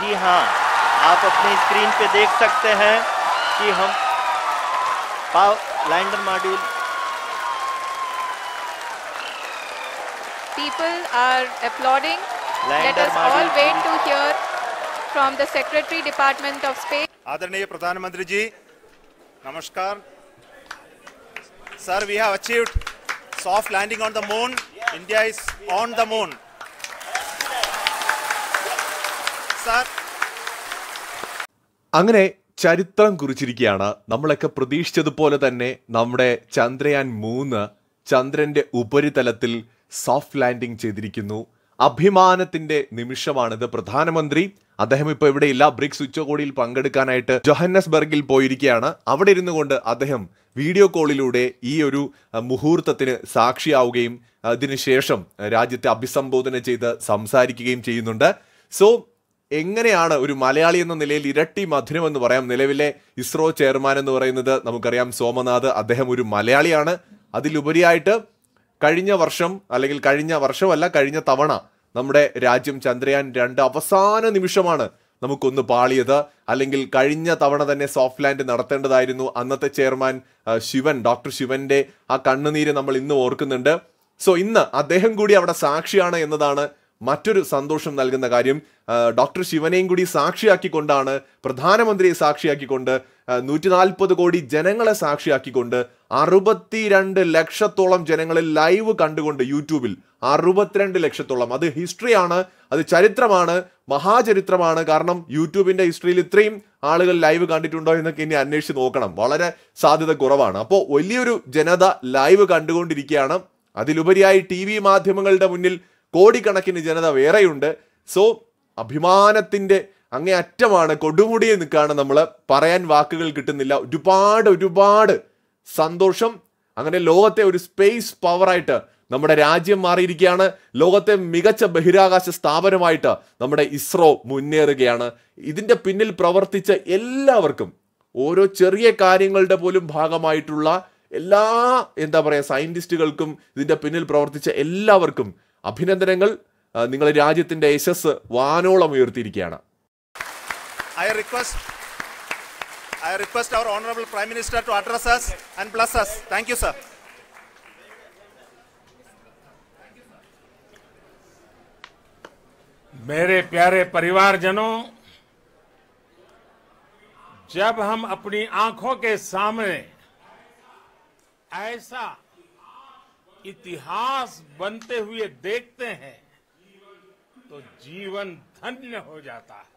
जी हाँ आप अपनी स्क्रीन पे देख सकते हैं कि हम lander module people are applauding from the secretary department of space आदरणीय प्रधानमंत्री जी नमस्कार sir we have achieved soft landing on the moon India is on the moon അങ്ങനെ ചരിത്രം കുറിച്ചിരിക്കുകയാണ് നമ്മളൊക്കെ പ്രതീക്ഷിച്ചതുപോലെ തന്നെ നമ്മുടെ ചന്ദ്രയാൻ മൂന്ന് ചന്ദ്രന്റെ ഉപരിതലത്തിൽ സോഫ്റ്റ് ലാൻഡിംഗ് ചെയ്തിരിക്കുന്നു അഭിമാനത്തിന്റെ നിമിഷമാണിത് പ്രധാനമന്ത്രി അദ്ദേഹം ഇപ്പോൾ ഇവിടെയില്ല ബ്രിക്സ് ഉച്ചകോടിയിൽ പങ്കെടുക്കാനായിട്ട് ജൊഹന്നസ്ബർഗിൽ പോയിരിക്കുകയാണ് അവിടെ ഇരുന്നു കൊണ്ട് അദ്ദേഹം വീഡിയോ കോളിലൂടെ ഈ ഒരു മുഹൂർത്തത്തിന് സാക്ഷിയാവുകയും അതിനുശേഷം രാജ്യത്തെ അഭിസംബോധന ചെയ്ത് സംസാരിക്കുകയും ചെയ്യുന്നുണ്ട് സോ എങ്ങനെയാണ് ഒരു മലയാളി എന്ന നിലയിൽ ഇരട്ടി മധുരം എന്ന് പറയാം നിലവിലെ ഇസ്രോ ചെയർമാൻ എന്ന് പറയുന്നത് നമുക്കറിയാം സോമനാഥ് അദ്ദേഹം ഒരു മലയാളിയാണ് അതിലുപരിയായിട്ട് കഴിഞ്ഞ വർഷം അല്ലെങ്കിൽ കഴിഞ്ഞ വർഷമല്ല കഴിഞ്ഞ തവണ നമ്മുടെ രാജ്യം ചന്ദ്രയാൻ രണ്ട് അവസാന നിമിഷമാണ് നമുക്കൊന്ന് പാളിയത് അല്ലെങ്കിൽ കഴിഞ്ഞ തവണ തന്നെ സോഫ്റ്റ് ലാൻഡ് നടത്തേണ്ടതായിരുന്നു അന്നത്തെ ചെയർമാൻ ശിവൻ ഡോക്ടർ ശിവന്റെ ആ കണ്ണുനീര് നമ്മൾ ഇന്ന് ഓർക്കുന്നുണ്ട് സോ ഇന്ന് അദ്ദേഹം കൂടി അവിടെ സാക്ഷിയാണ് എന്നതാണ് മറ്റൊരു സന്തോഷം നൽകുന്ന കാര്യം ഡോക്ടർ ശിവനെയും കൂടി സാക്ഷിയാക്കിക്കൊണ്ടാണ് പ്രധാനമന്ത്രിയെ സാക്ഷിയാക്കിക്കൊണ്ട് നൂറ്റി നാൽപ്പത് കോടി ജനങ്ങളെ സാക്ഷിയാക്കിക്കൊണ്ട് അറുപത്തിരണ്ട് ലക്ഷത്തോളം ജനങ്ങളെ ലൈവ് കണ്ടുകൊണ്ട് യൂട്യൂബിൽ അറുപത്തിരണ്ട് ലക്ഷത്തോളം അത് ഹിസ്റ്ററിയാണ് അത് ചരിത്രമാണ് മഹാചരിത്രമാണ് കാരണം യൂട്യൂബിൻ്റെ ഹിസ്റ്ററിയിൽ ഇത്രയും ആളുകൾ ലൈവ് കണ്ടിട്ടുണ്ടോ എന്നൊക്കെ ഇനി അന്വേഷിച്ച് നോക്കണം വളരെ സാധ്യത കുറവാണ് അപ്പോൾ വലിയൊരു ജനത ലൈവ് കണ്ടുകൊണ്ടിരിക്കുകയാണ് അതിലുപരിയായി ടി മാധ്യമങ്ങളുടെ മുന്നിൽ കോടിക്കണക്കിന് ജനത വേറെയുണ്ട് സോ അഭിമാനത്തിൻ്റെ അങ്ങേ അറ്റമാണ് കൊടുമുടിയിൽ നിൽക്കുകയാണ് നമ്മൾ പറയാൻ വാക്കുകൾ കിട്ടുന്നില്ല ഒരുപാട് ഒരുപാട് സന്തോഷം അങ്ങനെ ലോകത്തെ ഒരു സ്പേസ് പവറായിട്ട് നമ്മുടെ രാജ്യം മാറിയിരിക്കുകയാണ് ലോകത്തെ മികച്ച ബഹിരാകാശ സ്ഥാപനമായിട്ട് നമ്മുടെ ഇസ്രോ മുന്നേറുകയാണ് ഇതിൻ്റെ പിന്നിൽ പ്രവർത്തിച്ച എല്ലാവർക്കും ഓരോ ചെറിയ കാര്യങ്ങളുടെ പോലും ഭാഗമായിട്ടുള്ള എല്ലാ എന്താ പറയുക സയൻറ്റിസ്റ്റുകൾക്കും ഇതിൻ്റെ പിന്നിൽ പ്രവർത്തിച്ച എല്ലാവർക്കും അഭിനന്ദനങ്ങൾ നിങ്ങൾ രാജ്യത്തിന്റെ യശസ് വാനോളം ഉയർത്തിയിരിക്കുകയാണ് I request I request our honourable prime minister to address us and bless us thank you sir मेरे प्यारे परिवारजनों जब हम अपनी आंखों के सामने ऐसा इतिहास बनते हुए देखते हैं तो जीवन धन्य हो जाता है